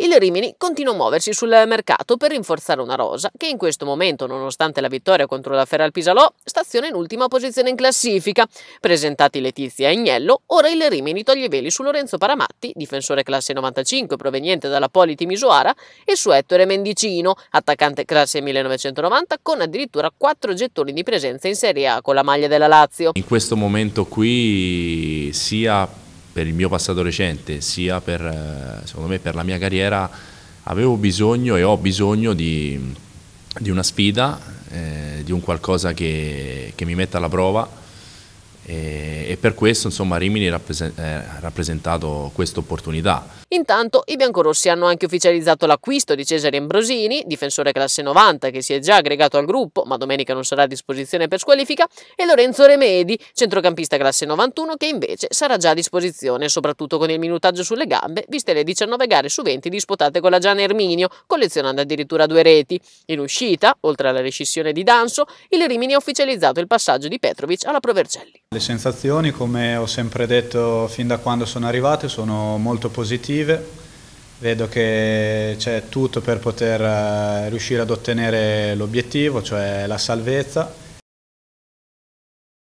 Il Rimini continua a muoversi sul mercato per rinforzare una rosa che in questo momento, nonostante la vittoria contro la Feral Pisalò, staziona in ultima posizione in classifica. Presentati Letizia e Agnello, ora il Rimini toglie veli su Lorenzo Paramatti, difensore classe 95 proveniente dalla Politi Misoara, e su Ettore Mendicino, attaccante classe 1990 con addirittura quattro gettoni di presenza in Serie A con la maglia della Lazio. In questo momento qui sia per il mio passato recente, sia per, eh, secondo me, per la mia carriera, avevo bisogno e ho bisogno di, di una sfida, eh, di un qualcosa che, che mi metta alla prova. Eh, e per questo insomma, Rimini eh, ha rappresentato questa opportunità. Intanto i biancorossi hanno anche ufficializzato l'acquisto di Cesare Ambrosini, difensore classe 90 che si è già aggregato al gruppo ma domenica non sarà a disposizione per squalifica, e Lorenzo Remedi, centrocampista classe 91 che invece sarà già a disposizione soprattutto con il minutaggio sulle gambe viste le 19 gare su 20 disputate con la Gian Erminio, collezionando addirittura due reti. In uscita, oltre alla rescissione di Danso, il Rimini ha ufficializzato il passaggio di Petrovic alla Provercelli. Le sensazioni sensazioni, come ho sempre detto fin da quando sono arrivato, sono molto positive. Vedo che c'è tutto per poter eh, riuscire ad ottenere l'obiettivo, cioè la salvezza